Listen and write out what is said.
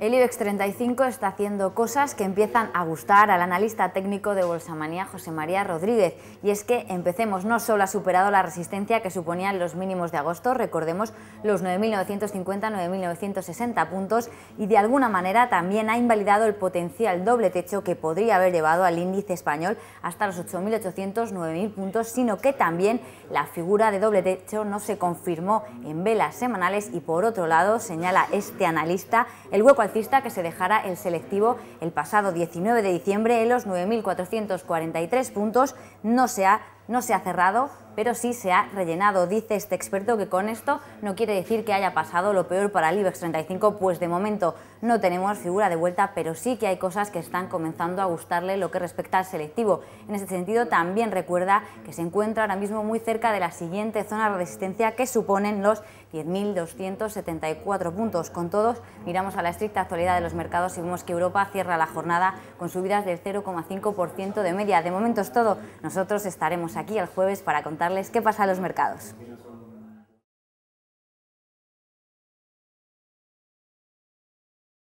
El IBEX 35 está haciendo cosas que empiezan a gustar al analista técnico de Bolsamanía José María Rodríguez. Y es que empecemos, no solo ha superado la resistencia que suponían los mínimos de agosto, recordemos los 9.950-9.960 puntos, y de alguna manera también ha invalidado el potencial doble techo que podría haber llevado al índice español hasta los 8.800-9.000 puntos, sino que también la figura de doble techo no se confirmó en velas semanales y por otro lado, señala este analista, el hueco que se dejara el selectivo el pasado 19 de diciembre en los 9.443 puntos no se ha no se ha cerrado, pero sí se ha rellenado. Dice este experto que con esto no quiere decir que haya pasado lo peor para el IBEX 35, pues de momento no tenemos figura de vuelta, pero sí que hay cosas que están comenzando a gustarle lo que respecta al selectivo. En ese sentido, también recuerda que se encuentra ahora mismo muy cerca de la siguiente zona de resistencia que suponen los 10.274 puntos. Con todos, miramos a la estricta actualidad de los mercados y vemos que Europa cierra la jornada con subidas del 0,5% de media. De momento es todo. Nosotros estaremos aquí el jueves para contarles qué pasa en los mercados.